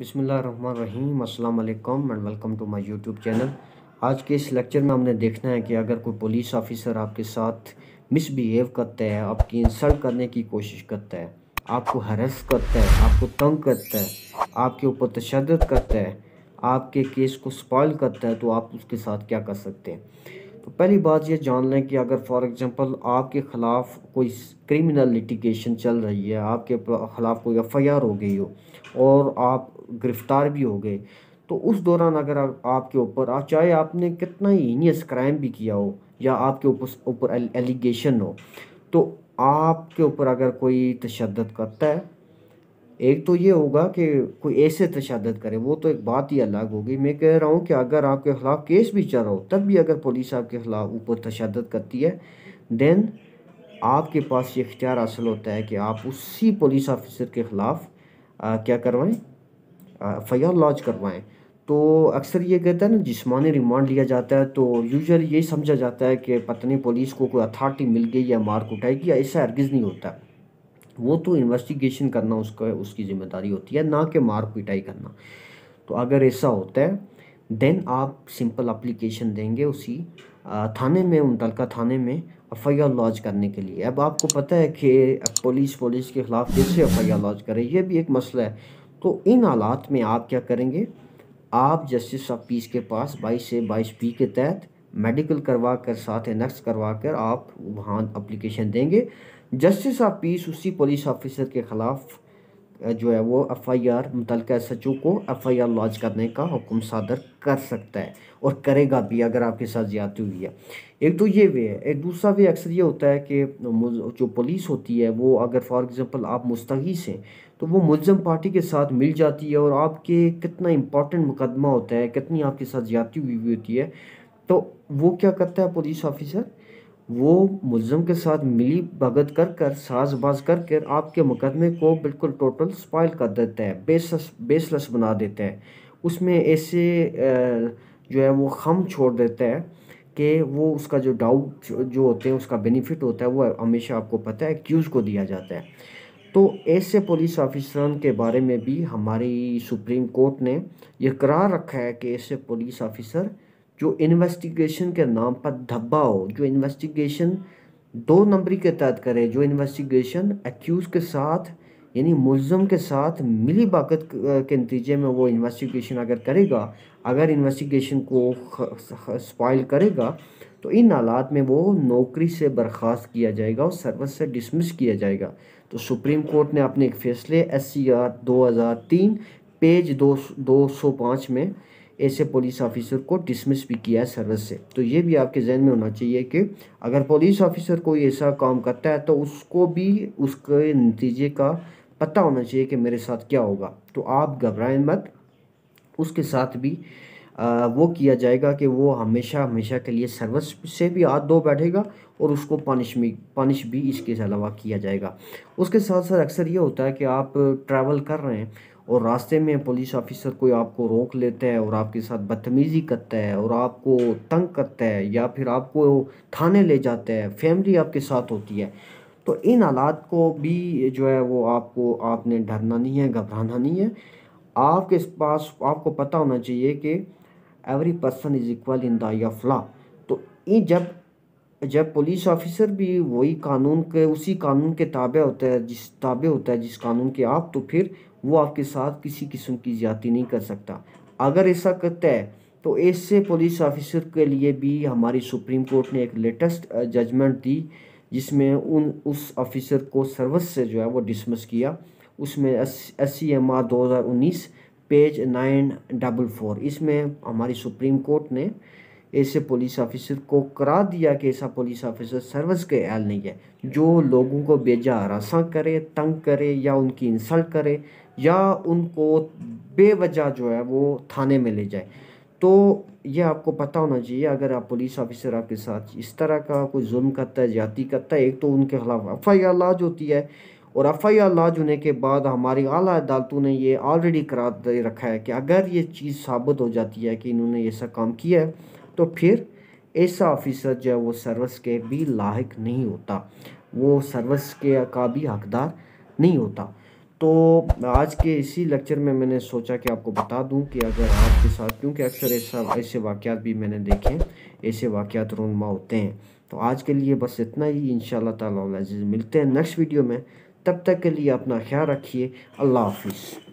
बिसमीम अल्लाम and welcome to my YouTube channel आज के इस लेक्चर में हमने देखना है कि अगर कोई पुलिस ऑफिसर आपके साथ मिसबिहेव करता है आपकी इंसल्ट करने की कोशिश करता है आपको हरस करता है आपको तंग करता है आपके ऊपर तशद करता है आपके केस को स्पॉल करता है तो आप उसके साथ क्या कर सकते हैं तो पहली बात ये जान लें कि अगर फॉर एग्ज़ाम्पल आपके ख़िलाफ़ कोई क्रिमिनल लिटिगेशन चल रही है आपके ख़िलाफ़ कोई एफ हो गई हो और आप गिरफ़्तार भी हो गए तो उस दौरान अगर आपके ऊपर आप चाहे आपने कितना ही हीनियस क्राइम भी किया हो या आपके ऊपर ऊपर एलिगेशन हो तो आपके ऊपर अगर कोई तशद करता है एक तो ये होगा कि कोई ऐसे तशद करे वो तो एक बात ही अलग होगी मैं कह रहा हूँ कि अगर आपके ख़िलाफ़ केस भी चल रहा हो तब भी अगर पुलिस आपके ख़िलाफ़ ऊपर तशद करती है देन आपके पास ये इख्तियार हासिल होता है कि आप उसी पुलिस ऑफिसर के ख़िलाफ़ क्या करवाएं एफ आई आर लॉन्च करवाएँ तो अक्सर ये कहता है ना जिसमानी रिमांड लिया जाता है तो यूजुअली यही समझा जाता है कि पत्नी पुलिस को कोई अथॉरिटी मिल गई या मार्क उठाएगी ऐसा अर्गज़ नहीं होता वो तो इन्वेस्टिगेशन करना उसका उसकी जिम्मेदारी होती है ना कि मार पिटाई करना तो अगर ऐसा होता है देन आप सिंपल अप्लीकेशन देंगे उसी थाने में मुतलका थाने में एफ आई आर लॉन्च करने के लिए अब आपको पता है कि पुलिस पुलिस के ख़िलाफ़ कैसे एफ आई आर लॉन्च करें यह भी एक मसला है तो इन हालात में आप क्या करेंगे आप जस्टिस ऑफ पीस के पास बाईस से बाईस पी के तहत मेडिकल करवा कर साथ नर्स करवा कर आप वहाँ अप्लीकेशन देंगे जस्टिस ऑफ पीस उसी पुलिस ऑफिसर के ख़िलाफ़ जो है वो एफ़ आई आर मुतल एस एच ओ को एफ़ आई आर लॉन्च करने का हुक्म सादर कर सकता है और करेगा भी अगर आपके साथ ज्यादा हुई है एक तो ये वे है एक दूसरा वे अक्सर ये होता है कि जो पुलिस होती है वो अगर फॉर एग्ज़ाम्पल आप मुस्तगीस हैं तो वो मुलम पार्टी के साथ मिल जाती है और आपके कितना इम्पोर्टेंट मुकदमा होता है कितनी आपके साथ ज्यादा हुई हुई होती है तो वो क्या करता है पुलिस ऑफिसर वो मुलम के साथ मिली भगत कर कर साजबाज कर कर आपके मुकदमे को बिल्कुल टोटल स्पाइल कर देता है बेसस बेसलस बना देता है उसमें ऐसे जो है वो खम छोड़ देता है कि वो उसका जो डाउट जो होते हैं उसका बेनिफिट होता है वो हमेशा आपको पता है एक्यूज़ को दिया जाता है तो ऐसे पुलिस ऑफिसरान के बारे में भी हमारी सुप्रीम कोर्ट ने यह करार रखा है कि ऐसे पुलिस ऑफिसर जो इन्वेस्टिगेशन के नाम पर धब्बा हो जो इन्वेस्टिगेशन दो नंबरी के तहत करे जो इन्वेस्टिगेशन एक्यूज के साथ यानी मुलम के साथ मिली बाकत के नतीजे में वो इन्वेस्टिगेशन अगर करेगा अगर इन्वेस्टिगेशन को स्पाइल करेगा तो इन हालात में वो नौकरी से बर्खास्त किया जाएगा और सर्विस से डिसमिस किया जाएगा तो सुप्रीम कोर्ट ने अपने एक फैसले एस सी आर दो हज़ार तीन पेज दो दो सौ पाँच में ऐसे पुलिस ऑफिसर को डिसमिस भी किया है सर्विस से तो ये भी आपके जहन में होना चाहिए कि अगर पुलिस ऑफिसर कोई ऐसा काम करता है तो उसको भी उसके नतीजे का पता होना चाहिए कि मेरे साथ क्या होगा तो आप घबराएं मत उसके साथ भी आ, वो किया जाएगा कि वो हमेशा हमेशा के लिए सर्विस से भी हाथ धो बैठेगा और उसको पनिश में पनिश भी इसके अलावा किया जाएगा उसके साथ साथ अक्सर ये होता है कि आप ट्रैवल कर रहे हैं और रास्ते में पुलिस ऑफिसर कोई आपको रोक लेता है और आपके साथ बदतमीज़ी करता है और आपको तंग करता है या फिर आपको थाने ले जाता है फैमिली आपके साथ होती है तो इन हालात को भी जो है वो आपको आपने डरना नहीं है घबराना नहीं है आपके पास आपको पता होना चाहिए कि every person is equal in the eye of तो इन जब जब पुलिस ऑफिसर भी वही कानून के उसी कानून के ताबे होता है जिस ताबे होता है जिस कानून के आप तो फिर वो आपके साथ किसी किस्म की ज्यादा नहीं कर सकता अगर ऐसा करता है तो ऐसे पुलिस ऑफिसर के लिए भी हमारी सुप्रीम कोर्ट ने एक लेटेस्ट जजमेंट दी जिसमें उन उस ऑफिसर को सर्विस से जो है वो डिसमस किया उसमें एस सी एम आर दो हज़ार उन्नीस पेज नाइन डबल फोर इसमें हमारी सुप्रीम कोर्ट ने ऐसे पुलिस ऑफिसर को करार दिया कि ऐसा पुलिस ऑफिसर सर्विस के अहल नहीं है जो लोगों को बेजा हरासा करे तंग करे या उनकी इंसल्ट करे या उनको बेवजह जो है वो थाने में ले जाए तो ये आपको पता होना चाहिए अगर आप पुलिस ऑफिसर आपके साथ इस तरह का कोई जुल्म करता है ज्यादा करता है एक तो उनके खिलाफ एफ आई आर लाज होती है और एफ आई आर लाज होने के बाद हमारी अली अदालतों ने ये ऑलरेडी करार दे रखा है कि अगर ये चीज़ साबित हो जाती है कि इन्होंने ऐसा काम किया है तो फिर ऐसा ऑफिसर जो है वो सर्विस के भी लायक नहीं होता वो सर्विस के का भी हकदार नहीं होता तो आज के इसी लेक्चर में मैंने सोचा कि आपको बता दूं कि अगर आपके साथ क्योंकि अक्सर ऐसा ऐसे वाक़ात भी मैंने देखे ऐसे वाक़ात रोनमा होते हैं तो आज के लिए बस इतना ही इन ताला मिलते हैं नेक्स्ट वीडियो में तब तक के लिए अपना ख्याल रखिए अल्लाह हाफिज़